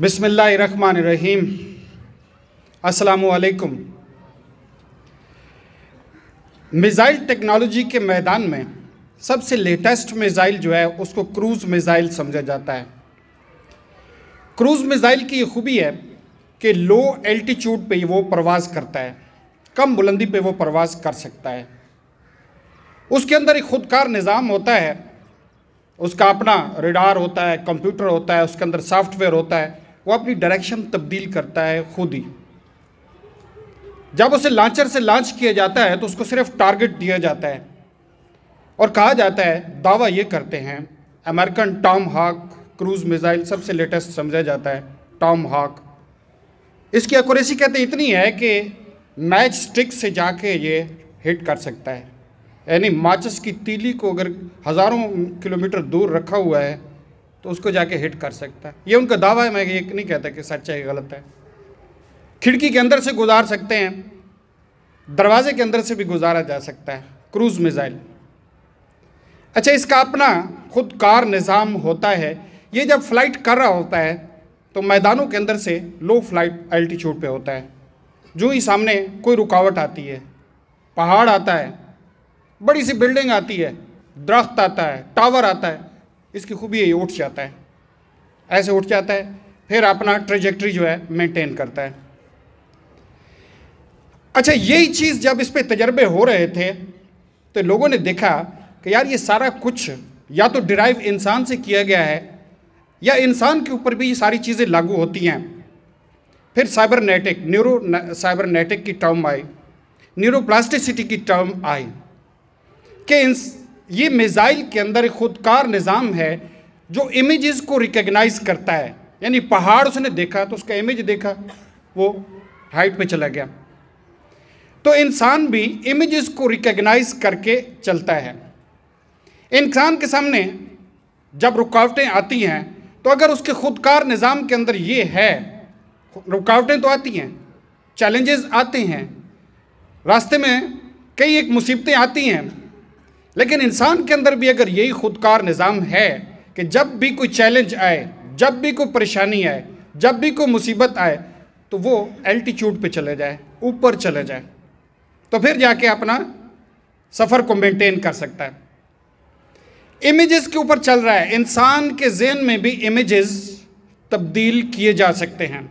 बिसमीम असलकुम missile technology के मैदान में सबसे लेटेस्ट मिज़ाइल जो है उसको क्रूज़ मिज़ाइल समझा जाता है क्रूज़ मिज़ाइल की ये खूबी है कि लो एल्टीट्यूड पे वो परवाज़ करता है कम बुलंदी पे वो परवाज़ कर सकता है उसके अंदर एक ख़ुदकार निज़ाम होता है उसका अपना रिडार होता है कंप्यूटर होता है उसके अंदर सॉफ्टवेयर होता है वो अपनी डायरेक्शन तब्दील करता है खुद ही जब उसे लॉन्चर से लॉन्च किया जाता है तो उसको सिर्फ टारगेट दिया जाता है और कहा जाता है दावा ये करते हैं American Tomahawk cruise missile सबसे लेटेस्ट समझा जाता है टॉम हॉक इसकी एक्यूरेसी कहते इतनी है कि मैच स्टिक से जाके ये हिट कर सकता है यानी माचिस की तीली को अगर हज़ारों किलोमीटर दूर रखा हुआ है तो उसको जाके हिट कर सकता है ये उनका दावा है मैं ये नहीं कहता कि सच्चा है गलत है खिड़की के अंदर से गुजार सकते हैं दरवाजे के अंदर से भी गुजारा जा सकता है क्रूज मिज़ाइल अच्छा इसका अपना खुद कार निज़ाम होता है ये जब फ्लाइट कर रहा होता है तो मैदानों के अंदर से लो फ्लाइट अल्टीट्यूड पे होता है जो ही सामने कोई रुकावट आती है पहाड़ आता है बड़ी सी बिल्डिंग आती है दरख्त आता है टावर आता है इसकी खूबी यही उठ जाता है ऐसे उठ जाता है फिर अपना ट्रेजेक्ट्री जो है मेंटेन करता है अच्छा यही चीज़ जब इस पर तजर्बे हो रहे थे तो लोगों ने देखा कि यार ये सारा कुछ या तो डिराइव इंसान से किया गया है या इंसान के ऊपर भी ये सारी चीज़ें लागू होती हैं फिर साइबरनेटिक न्यूरो साइबरनेटिक की टर्म आई न्यूरोप्लास्टिसिटी की टर्म आई कि ये मिसाइल के अंदर एक खुदकार निज़ाम है जो इमेजेस को रिकग्नाइज करता है यानी पहाड़ उसने देखा तो उसका इमेज देखा वो हाइट पे चला गया तो इंसान भी इमेजेस को रिकग्नाइज करके चलता है इंसान के सामने जब रुकावटें आती हैं तो अगर उसके खुदकार निज़ाम के अंदर ये है रुकावटें तो आती हैं चैलेंजेस आते हैं रास्ते में कई एक मुसीबतें आती हैं लेकिन इंसान के अंदर भी अगर यही खुदकार निज़ाम है कि जब भी कोई चैलेंज आए जब भी कोई परेशानी आए जब भी कोई मुसीबत आए तो वो एल्टीट्यूड पे चले जाए ऊपर चले जाए तो फिर जाके अपना सफ़र को मेंटेन कर सकता है इमेजेस के ऊपर चल रहा है इंसान के जेन में भी इमेजेस तब्दील किए जा सकते हैं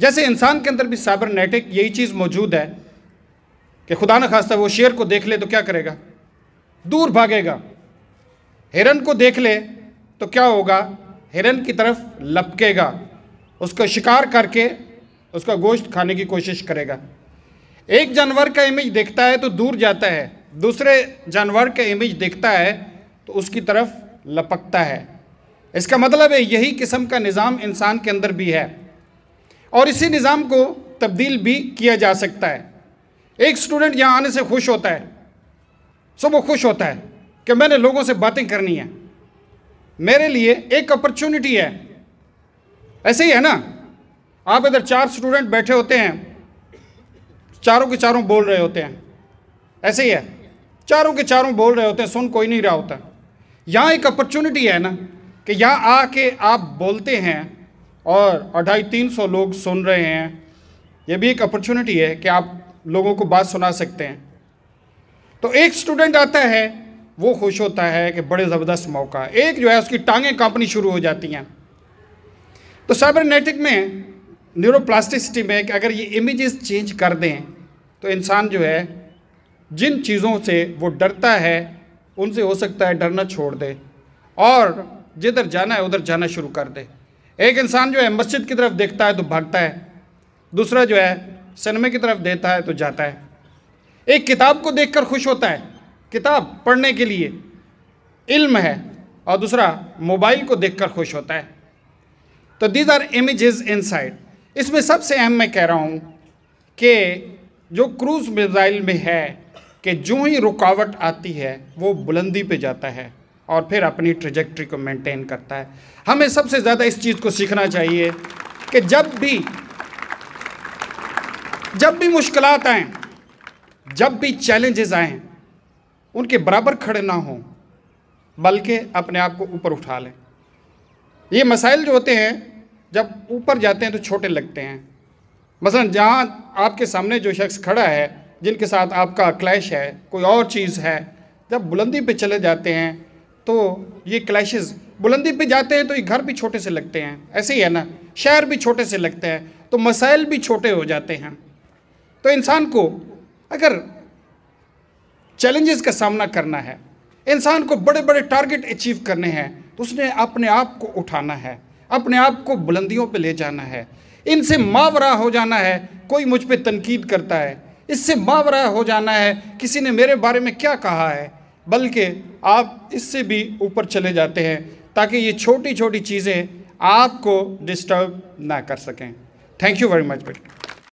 जैसे इंसान के अंदर भी साइबरनेटिक यही चीज़ मौजूद है कि खुदा न खास्ता वो शेर को देख ले तो क्या करेगा दूर भागेगा हिरन को देख ले तो क्या होगा हिरन की तरफ लपकेगा उसको शिकार करके उसका गोश्त खाने की कोशिश करेगा एक जानवर का इमेज देखता है तो दूर जाता है दूसरे जानवर का इमेज देखता है तो उसकी तरफ लपकता है इसका मतलब है यही किस्म का निज़ाम इंसान के अंदर भी है और इसी निज़ाम को तब्दील भी किया जा सकता है एक स्टूडेंट यहाँ आने से खुश होता है सो वो खुश होता है कि मैंने लोगों से बातें करनी है मेरे लिए एक अपॉर्चुनिटी है ऐसे ही है ना आप इधर चार स्टूडेंट बैठे होते हैं चारों के चारों बोल रहे होते हैं ऐसे ही है चारों के चारों बोल रहे होते हैं सुन कोई नहीं रहा होता यहाँ एक अपॉर्चुनिटी है ना कि यहाँ आके आप बोलते हैं और अढ़ाई तीन सौ लोग सुन रहे हैं ये भी एक अपॉर्चुनिटी है कि आप लोगों को बात सुना सकते हैं तो एक स्टूडेंट आता है वो खुश होता है कि बड़े ज़बरदस्त मौका एक जो है उसकी टांगें कांपनी शुरू हो जाती हैं तो साइबरनेटिक में न्यूरोप्लास्टिसिटी में कि अगर ये इमेजेस चेंज कर दें तो इंसान जो है जिन चीज़ों से वो डरता है उनसे हो सकता है डरना छोड़ दे और जिधर जाना है उधर जाना शुरू कर दे एक इंसान जो है मस्जिद की तरफ देखता है तो भागता है दूसरा जो है सिनेमे की तरफ देता है तो जाता है एक किताब को देखकर खुश होता है किताब पढ़ने के लिए इल्म है और दूसरा मोबाइल को देखकर खुश होता है तो दीज आर इमेजेस इनसाइड इसमें सबसे अहम मैं कह रहा हूँ कि जो क्रूज मिज़ाइल में है कि जो ही रुकावट आती है वो बुलंदी पे जाता है और फिर अपनी ट्रेजेक्ट्री को मेंटेन करता है हमें सबसे ज़्यादा इस चीज़ को सीखना चाहिए कि जब भी जब भी मुश्किलात आएँ जब भी चैलेंजेस आए उनके बराबर खड़े ना हों बल्कि अपने आप को ऊपर उठा लें ये मसाइल जो होते हैं जब ऊपर जाते हैं तो छोटे लगते हैं मसलन जहाँ आपके सामने जो शख्स खड़ा है जिनके साथ आपका क्लैश है कोई और चीज़ है जब बुलंदी पे चले जाते हैं तो ये क्लैशेस बुलंदी पे जाते हैं तो ये घर भी छोटे से लगते हैं ऐसे ही है ना शहर भी छोटे से लगते हैं तो मसाइल भी छोटे हो जाते हैं तो इंसान को अगर चैलेंजेस का सामना करना है इंसान को बड़े बड़े टारगेट अचीव करने हैं तो उसने अपने आप को उठाना है अपने आप को बुलंदियों पे ले जाना है इनसे मावरा हो जाना है कोई मुझ पर तनकीद करता है इससे मावरा हो जाना है किसी ने मेरे बारे में क्या कहा है बल्कि आप इससे भी ऊपर चले जाते हैं ताकि ये छोटी छोटी चीज़ें आपको डिस्टर्ब ना कर सकें थैंक यू वेरी मच बेटा